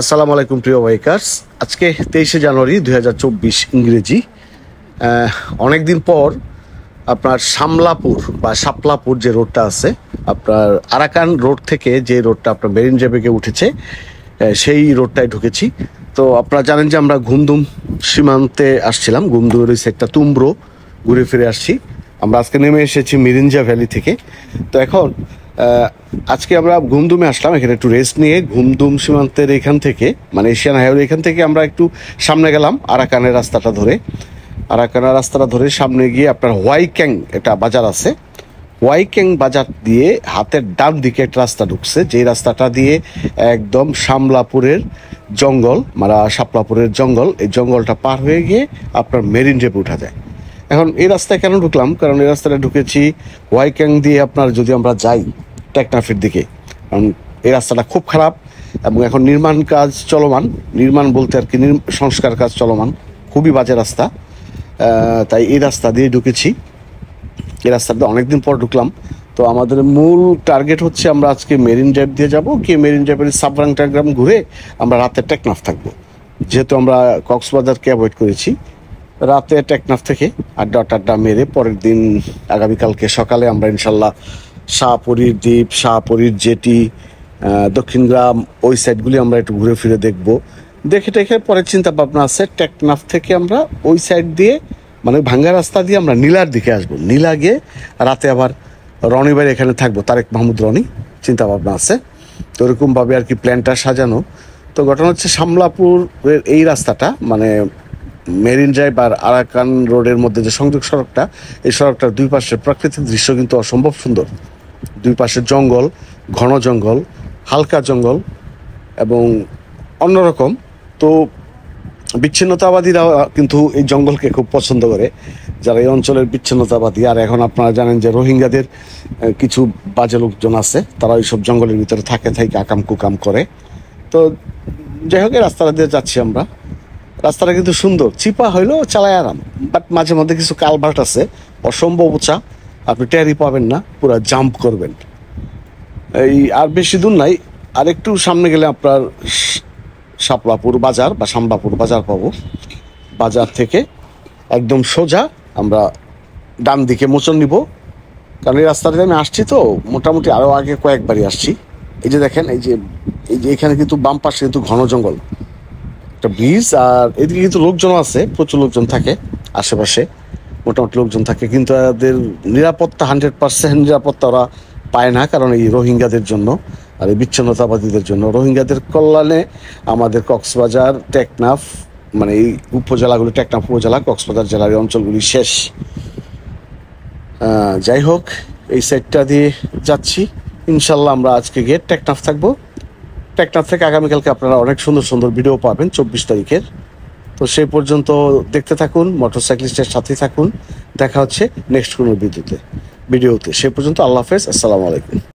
আসসালামু আলাইকুম প্রিয় বাইকার্স আজকে তেইশে জানুয়ারি দুই ইংরেজি অনেক দিন পর আপনার শামলাপুর বা শাপলাপুর যে রোডটা আছে আপনার আরাকান রোড থেকে যে রোডটা আপনার মেরিন জেবেকে উঠেছে সেই রোডটায় ঢুকেছি তো আপনারা জানেন যে আমরা ঘুমধুম সীমান্তে আসছিলাম ঘুমদুমের ওই একটা তুম্ব্রো ঘুরে ফিরে আসছি আমরা আজকে নেমে এসেছি মিরিঞ্জা ভ্যালি থেকে তো এখন আজকে আমরা ঘুমধুমে আসলাম এখানে একটু রেস্ট নিয়ে ঘুমধুম সীমান্তের এখান থেকে মানে এশিয়ান হাইওয়ে এখান থেকে আমরা একটু সামনে গেলাম আরাকানের রাস্তাটা ধরে আরাকানের রাস্তাটা ধরে সামনে গিয়ে আপনার হোয়াইক্যাং এটা বাজার আছে হোয়াইক্যাং বাজার দিয়ে হাতের ডান দিকে একটা রাস্তা ঢুকছে যে রাস্তাটা দিয়ে একদম শামলাপুরের জঙ্গল মানে শাপলাপুরের জঙ্গল এই জঙ্গলটা পার হয়ে গিয়ে আপনার মেরিন ড্রেপে উঠা যায় এখন এই রাস্তায় কেন ঢুকলাম কারণ এই রাস্তাটা ঢুকেছি ওয়াইক্যাং দিয়ে আপনার যদি আমরা যাই টেকনাফির দিকে কারণ এই রাস্তাটা খুব খারাপ এবং এখন নির্মাণ কাজ চলমান নির্মাণ বলতে আর কি সংস্কার কাজ চলমান খুবই বাজে রাস্তা তাই এই রাস্তা দিয়ে ঢুকেছি এই রাস্তাটা অনেকদিন পর ঢুকলাম তো আমাদের মূল টার্গেট হচ্ছে আমরা আজকে মেরিন ড্রাইভ দিয়ে যাব কি মেরিন ড্রাইভের সাবরাং টাগ্রাম ঘুরে আমরা রাতে টেকনাফ থাকবো যেহেতু আমরা কক্সবাজারকে অ্যাভয়েড করেছি রাতে টেকনাফ থেকে আড্ডা টাড্ডা মেরে পরের দিন আগামীকালকে সকালে আমরা ইনশাল্লাহ শাহপুরীর দ্বীপ শাহপুরীর জেটি দক্ষিণগ্রাম ওই সাইডগুলি আমরা একটু ঘুরে ফিরে দেখব দেখে টেখে পরে চিন্তা ভাবনা আছে টেকনাফ থেকে আমরা ওই সাইড দিয়ে মানে ভাঙ্গা রাস্তা দিয়ে আমরা নীলার দিকে আসবো নীলা গিয়ে রাতে আবার রনিবার এখানে থাকবো তারেক মাহমুদ রনি চিন্তা ভাবনা আছে তো ওরকমভাবে আর কি প্ল্যানটা সাজানো তো ঘটনা হচ্ছে সামলাপুরের এই রাস্তাটা মানে মেরিন ড্রাইভ আর আরাকান রোডের মধ্যে যে সংযোগ সড়কটা এই সড়কটার দুই পাশের প্রাকৃতিক দৃশ্য কিন্তু অসম্ভব সুন্দর দুই পাশে জঙ্গল ঘন জঙ্গল হালকা জঙ্গল এবং অন্যরকম তো বিচ্ছিন্নতাবাদীরা কিন্তু এই জঙ্গলকে খুব পছন্দ করে যারা এই অঞ্চলের বিচ্ছিন্নতাবাদী আর এখন আপনারা জানেন যে রোহিঙ্গাদের কিছু বাজে লোকজন আছে তারা ওইসব জঙ্গলের ভিতরে থাকে থাকে আকাম কুকাম করে তো যাই হোক রাস্তাটা দিয়ে যাচ্ছি আমরা রাস্তাটা কিন্তু সুন্দর চিপা হইলেও চালায় আরাম বাট মাঝে মধ্যে কিছু কালভার্ট আছে অসম্ভব উঁচা আপনি ট্যারি পাবেন না পুরা জাম্প করবেন এই আর বেশি দূর নাই আর একটু সামনে গেলে আপনার শাপলাপুর বাজার বা সাম্বাপুর বাজার পাবো বাজার থেকে একদম সোজা আমরা ডান দিকে মোচন নিব কারণ এই রাস্তাটা আমি আসছি তো মোটামুটি আরও আগে কয়েকবারই আসছি এই যে দেখেন এই যে এই যে এখানে কিন্তু বাম পাশে কিন্তু ঘন জঙ্গল একটা ব্রিজ আর এদিকে কিন্তু লোকজন আছে প্রচুর লোকজন থাকে আশেপাশে মোটামুটি লোকজন থাকে কিন্তু এদের নিরাপত্তা হান্ড্রেড পার্সেন্ট নিরাপত্তা ওরা পায় না কারণ এই রোহিঙ্গাদের জন্য আর এই বিচ্ছিন্নতাবাদীদের জন্য রোহিঙ্গাদের কল্যাণে আমাদের কক্সবাজার টেকনাফ মানে এই উপজেলাগুলো টেকনাফ উপজেলা কক্সবাজার জেলার অঞ্চলগুলি শেষ যাই হোক এই সাইডটা দিয়ে যাচ্ছি ইনশাল্লাহ আমরা আজকে গিয়ে টেকনাফ থাকবো টেকনাথ থেকে আগামীকালকে আপনারা অনেক সুন্দর সুন্দর ভিডিও পাবেন চব্বিশ তারিখের তো সেই পর্যন্ত দেখতে থাকুন মোটরসাইক্লিস্টের সাথে থাকুন দেখা হচ্ছে নেক্সট কোনো ভিডিওতে ভিডিওতে সে পর্যন্ত আল্লাহ হাফেজ আসসালামু আলাইকুম